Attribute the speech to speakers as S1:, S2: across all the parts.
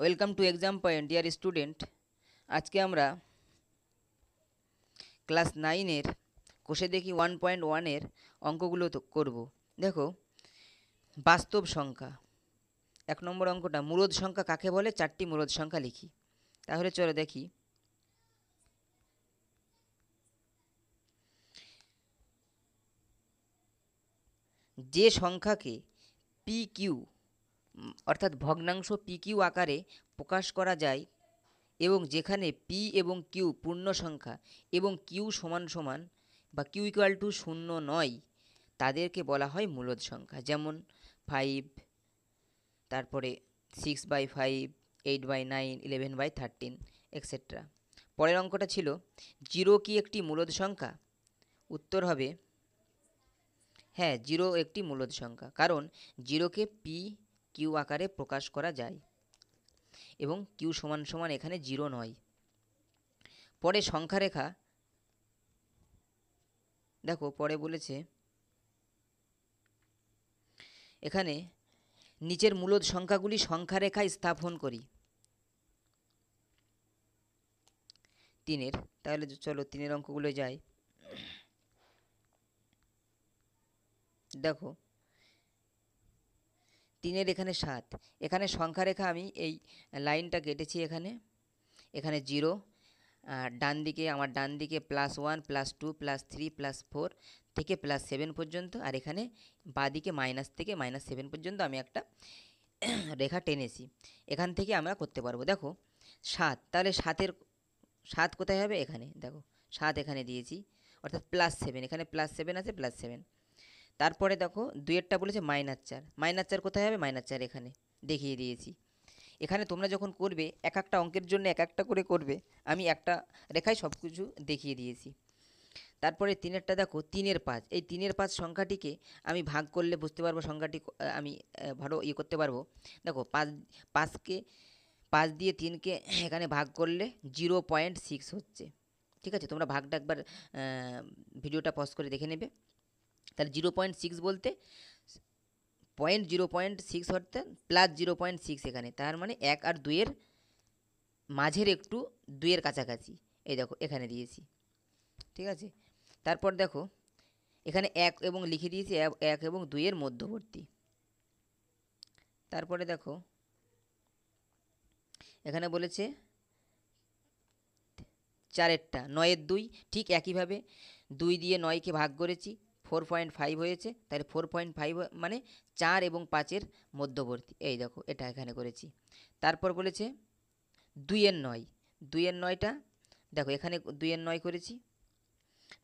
S1: welcome to exam point dear student আজকে আমরা class নাইনের কোষে দেখি ওয়ান পয়েন্ট ওয়ানের অঙ্কগুলো তো করব দেখো বাস্তব সংখ্যা এক নম্বর অঙ্কটা মুরদ সংখ্যা কাকে বলে চারটি মুরদ সংখ্যা লিখি তাহলে চলো দেখি যে সংখ্যাকে পি কিউ অর্থাৎ ভগ্নাংশ পি কিউ আকারে প্রকাশ করা যায় এবং যেখানে পি এবং কিউ পূর্ণ সংখ্যা এবং কিউ সমান সমান বা কিউ ইকুয়াল টু শূন্য নয় তাদেরকে বলা হয় মূলদ সংখ্যা যেমন ফাইভ তারপরে six by five eight by nine eleven by thirteen etcetera পরের অঙ্কটা ছিল জিরো কি একটি মূলদ সংখ্যা উত্তর হবে হ্যাঁ জিরো একটি মূলদ সংখ্যা কারণ জিরোকে পি কিউ আকারে প্রকাশ করা যায় এবং কিউ সমান সমান এখানে জিরো নয় পরে সংখ্যারেখা দেখো পরে বলেছে এখানে নিচের মূলত সংখ্যাগুলি সংখ্যারেখায় স্থাপন করি তিনের তাহলে চলো তিনের অঙ্কগুলো যাই দেখো তিনের এখানে সাত এখানে সংখ্যা রেখা আমি এই লাইনটা কেটেছি এখানে এখানে জিরো আর ডান দিকে আমার ডান দিকে plus one plus two plus three plus four থেকে প্লাস সেভেন পর্যন্ত আর এখানে বাদিকে মাইনাস থেকে মাইনাস সেভেন পর্যন্ত আমি একটা রেখা টেনেছি এখান থেকে আমরা করতে পারবো দেখো সাত তাহলে সাতের সাত কোথায় হবে এখানে দেখো সাত এখানে দিয়েছি অর্থাৎ প্লাস সেভেন এখানে প্লাস সেভেন আছে প্লাস সেভেন তারপরে দেখো দুয়েরটা বলেছে মাইনাস চার মাইনাস চার কোথায় হবে মাইনাস চার এখানে দেখিয়ে দিয়েছি এখানে তোমরা যখন করবে এক একটা অঙ্কের জন্য এক একটা করে করবে আমি একটা রেখায় সব কিছু দেখিয়ে দিয়েছি তারপরে তিনেরটা দেখো তিনের পাঁচ এই তিনের পাঁচ সংখ্যাটিকে আমি ভাগ করলে বুঝতে পারবো সংখ্যাটি আমি ভালো ইয়ে করতে পারবো দেখো পাঁচ পাঁচকে পাঁচ দিয়ে তিনকে এখানে ভাগ করলে জিরো পয়েন্ট সিক্স হচ্ছে ঠিক আছে তোমরা ভাগটা একবার ভিডিওটা পজ করে দেখে নেবে তাহলে জিরো পয়েন্ট সিক্স বলতে পয়েন্ট জিরো পয়েন্ট সিক্স অর্থাৎ প্লাস জিরো পয়েন্ট সিক্স এখানে তার মানে এক আর দুইয়ের মাঝের একটু দুইয়ের কাছাকাছি এই দেখো এখানে দিয়েছি ঠিক আছে তারপর দেখো এখানে এক এবং লিখে দিয়েছি এক এবং দুইয়ের মধ্যবর্তী তারপরে দেখো এখানে বলেছে চারেরটা নয়ের দুই ঠিক একইভাবে দুই দিয়ে নয়কে ভাগ করেছি ফোর পয়েন্ট ফাইভ হয়েছে তাহলে ফোর পয়েন্ট ফাইভ মানে চার এবং পাঁচের মধ্যবর্তী এই দেখো এটা এখানে করেছি তারপর বলেছে দুইয়ের নয় দুইয়ের নয়টা দেখো এখানে দুইয়ের নয় করেছি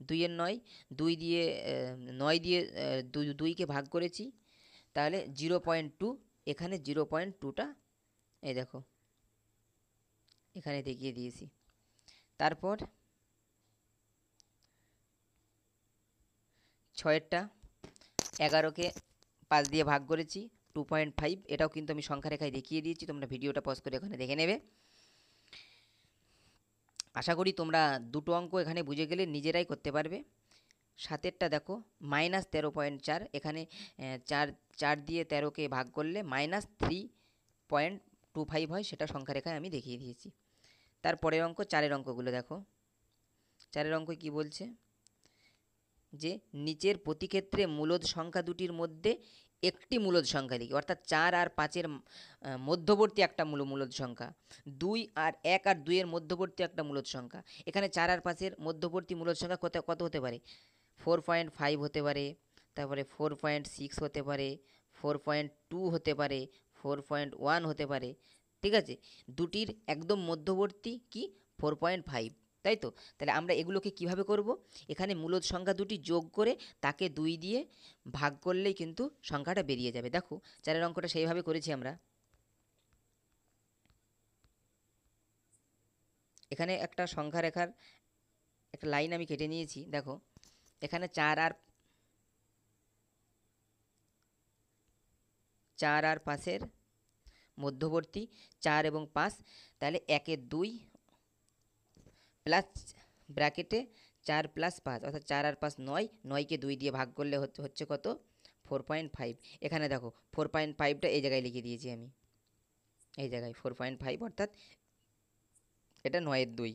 S1: দুইয়ের নয় দুই দিয়ে নয় দিয়ে দুই দুইকে ভাগ করেছি তাহলে জিরো পয়েন্ট টু এখানে জিরো পয়েন্ট টুটা এই দেখো এখানে দেখিয়ে দিয়েছি তারপর ছয়েরটা এগারোকে পাঁচ দিয়ে ভাগ করেছি টু পয়েন্ট ফাইভ এটাও কিন্তু আমি সংখ্যা রেখায় দেখিয়ে দিয়েছি তোমরা ভিডিওটা পজ করে এখানে দেখে নেবে আশা করি তোমরা দুটো অঙ্ক এখানে বুঝে গেলে নিজেরাই করতে পারবে সাতেরটা দেখো মাইনাস তেরো পয়েন্ট চার এখানে চার চার দিয়ে তেরোকে ভাগ করলে minus three point two five হয় সেটা সংখ্যা রেখায় আমি দেখিয়ে দিয়েছি তারপরের অঙ্ক চারের অঙ্কগুলো দেখো চারের অঙ্ক কি বলছে যে নিচের প্রতিক্ষেত্রে মূলদ সংখ্যা দুটির মধ্যে একটি মূলদ সংখ্যা লিখি অর্থাৎ চার আর পাঁচের মধ্যবর্তী একটা মূল মূলদ সংখ্যা দুই আর এক আর দুইয়ের মধ্যবর্তী একটা মূলদ সংখ্যা এখানে চার আর পাঁচের মধ্যবর্তী মূলদ সংখ্যা কত কত হতে পারে ফোর পয়েন্ট ফাইভ হতে পারে তারপরে ফোর পয়েন্ট সিক্স হতে পারে ফোর পয়েন্ট টু হতে পারে ফোর পয়েন্ট ওয়ান হতে পারে ঠিক আছে দুটির একদম মধ্যবর্তী কি ফোর পয়েন্ট ফাইভ তাই তো তাহলে আমরা এগুলোকে কিভাবে করব এখানে মূলদ সংখ্যা দুটি যোগ করে তাকে দুই দিয়ে ভাগ করলেই কিন্তু সংখ্যাটা বেরিয়ে যাবে দেখো চারের অঙ্কটা সেইভাবে করেছি আমরা এখানে একটা সংখ্যা রেখার একটা লাইন আমি কেটে নিয়েছি দেখো এখানে চার আর চার আর পাঁচের মধ্যবর্তী চার এবং পাঁচ তাহলে একের দুই প্লাস ব্র্যাকেটে চার প্লাস পাঁচ অর্থাৎ চার আর পাঁচ নয় নয়কে দুই দিয়ে ভাগ করলে হচ্ছে কত ফোর পয়েন্ট ফাইভ এখানে দেখো ফোর পয়েন্ট ফাইভটা এই জায়গায় লিখে দিয়েছি আমি এই জায়গায় ফোর পয়েন্ট ফাইভ অর্থাৎ এটা নয়ের দুই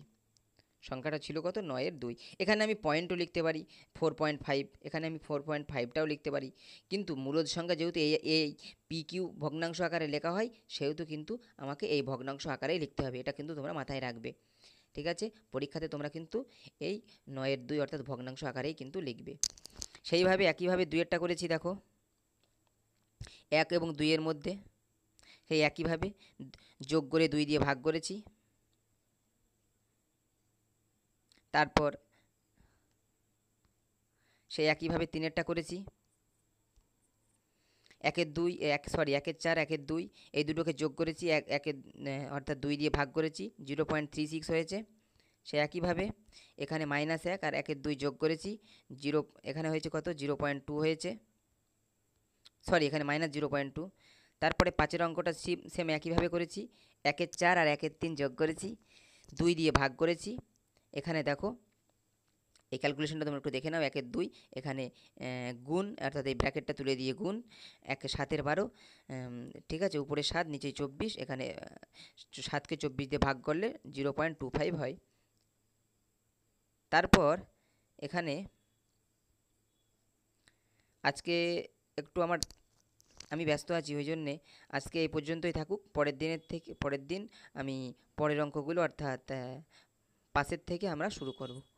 S1: সংখ্যাটা ছিল কত নয়ের দুই এখানে আমি পয়েন্টও লিখতে পারি ফোর পয়েন্ট ফাইভ এখানে আমি ফোর পয়েন্ট ফাইভটাও লিখতে পারি কিন্তু মূলত সংখ্যা যেহেতু এই এই পিকিউ ভগ্নাংশ আকারে লেখা হয় সেহেতু কিন্তু আমাকে এই ভগ্নাংশ আকারেই লিখতে হবে এটা কিন্তু তোমরা মাথায় রাখবে ঠিক আছে পরীক্ষাতে তোমরা কিন্তু এই নয়ের দুই অর্থাৎ ভগ্নাংশ আকারেই কিন্তু লিখবে সেইভাবে একইভাবে দুয়েরটা করেছি দেখো এক এবং দুইয়ের মধ্যে সেই একইভাবে যোগ করে দুই দিয়ে ভাগ করেছি তারপর সেই একইভাবে তিনেরটা করেছি একের দুই এক সরি একের চার একের দুই এই দুটোকে যোগ করেছি এক একের অর্থাৎ দুই দিয়ে ভাগ করেছি জিরো পয়েন্ট থ্রি সিক্স হয়েছে সে একইভাবে এখানে মাইনাস এক আর একের দুই যোগ করেছি জিরো এখানে হয়েছে কত জিরো পয়েন্ট টু হয়েছে সরি এখানে মাইনাস জিরো পয়েন্ট টু তারপরে পাঁচের অঙ্কটা সেম একইভাবে করেছি একের চার আর একের তিন যোগ করেছি দুই দিয়ে ভাগ করেছি এখানে দেখো এই ক্যালকুলেশনটা তোমরা একটু দেখে নাও একের দুই এখানে গুণ অর্থাৎ এই ব্র্যাকেটটা তুলে দিয়ে গুণ এক সাতের বারো ঠিক আছে উপরে সাত নিচে চব্বিশ এখানে সাতকে চব্বিশ দিয়ে ভাগ করলে জিরো পয়েন্ট টু ফাইভ হয় তারপর এখানে আজকে একটু আমার আমি ব্যস্ত আছি ওই জন্যে আজকে এই পর্যন্তই থাকুক পরের দিনের থেকে পরের দিন আমি পরের অঙ্কগুলো অর্থাৎ পাশের থেকে আমরা শুরু করব